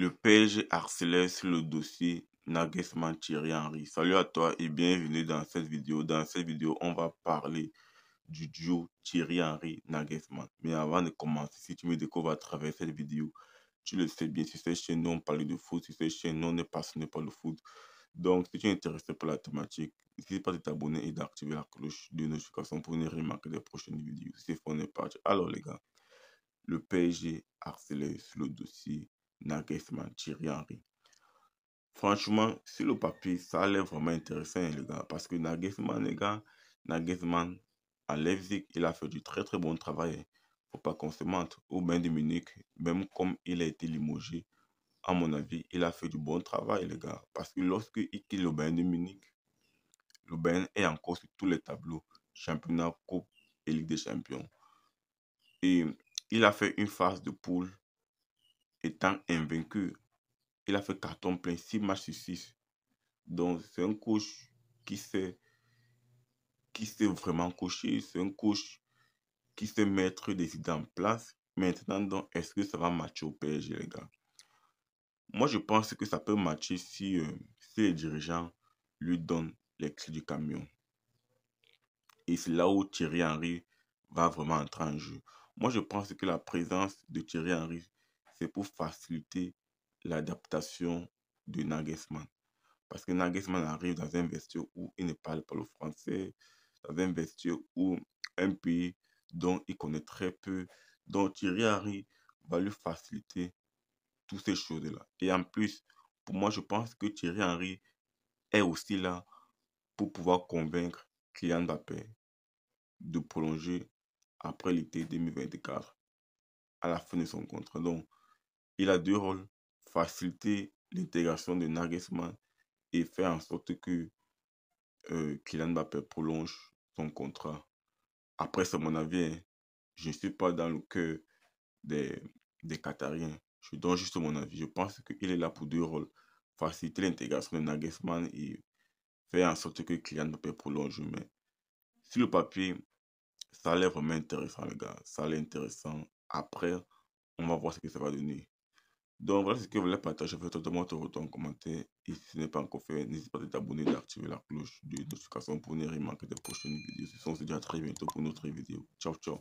Le PSG harcelait le dossier Nagelsmann Thierry Henry. Salut à toi et bienvenue dans cette vidéo. Dans cette vidéo, on va parler du duo Thierry Henry Nagelsmann. Mais avant de commencer, si tu me découvres à travers cette vidéo, tu le sais bien, si c'est chez nous, on parle de foot, Si c'est chez nous, on est passionné par le foot. Donc, si tu es intéressé par la thématique, n'hésite pas à t'abonner et d'activer la cloche de notification pour ne rien manquer des prochaines vidéos. C'est on et parti. Alors, les gars, le PSG harcelait le dossier Nagelsmann, Thierry Henry. Franchement, sur le papier, ça a l'air vraiment intéressant, les gars. Parce que Nagelsmann, les gars, Nagelsmann, à Leipzig, il a fait du très très bon travail. Faut pas qu'on se mente. Au Bain de Munich, même comme il a été limogé, à mon avis, il a fait du bon travail, les gars. Parce que lorsque il quitte le Bain de Munich, le Bain est encore sur tous les tableaux. Championnat, Coupe et Ligue des Champions. Et il a fait une phase de poule étant invaincu. Il a fait carton plein, 6 matchs sur 6. Donc, c'est un coach qui sait, qui vraiment coacher. C'est un coach qui sait mettre des idées en place. Maintenant, donc, est-ce que ça va matcher au PSG, les gars Moi, je pense que ça peut matcher si, euh, les dirigeants lui donnent les du camion. Et c'est là où Thierry Henry va vraiment entrer en jeu. Moi, je pense que la présence de Thierry Henry c'est pour faciliter l'adaptation de Nagelsmann. Parce que Nagelsmann arrive dans un vestiaire où il ne parle pas le français, dans un vestiaire où un pays dont il connaît très peu. Donc Thierry Henry va lui faciliter toutes ces choses-là. Et en plus, pour moi, je pense que Thierry Henry est aussi là pour pouvoir convaincre Kylian Mbappé de prolonger après l'été 2024 à la fin de son contrat. Donc, il a deux rôles. Faciliter l'intégration de Nagelsmann et faire en sorte que euh, Kylian Mbappé prolonge son contrat. Après, c'est mon avis. Hein. Je ne suis pas dans le cœur des, des Qatariens. Je donne juste mon avis. Je pense qu'il est là pour deux rôles. Faciliter l'intégration de Nagelsmann et faire en sorte que Kylian Mbappé prolonge. Mais sur le papier, ça a l'air vraiment intéressant, les gars. Ça l'est intéressant. Après, on va voir ce que ça va donner. Donc voilà ce que je voulais partager je vais Donne-moi ton retour en commentaire. Et si ce n'est pas encore fait, n'hésite pas à t'abonner et d'activer la cloche de notification pour ne rien manquer des prochaines vidéos. se dit à très bientôt pour une autre vidéo. Ciao, ciao.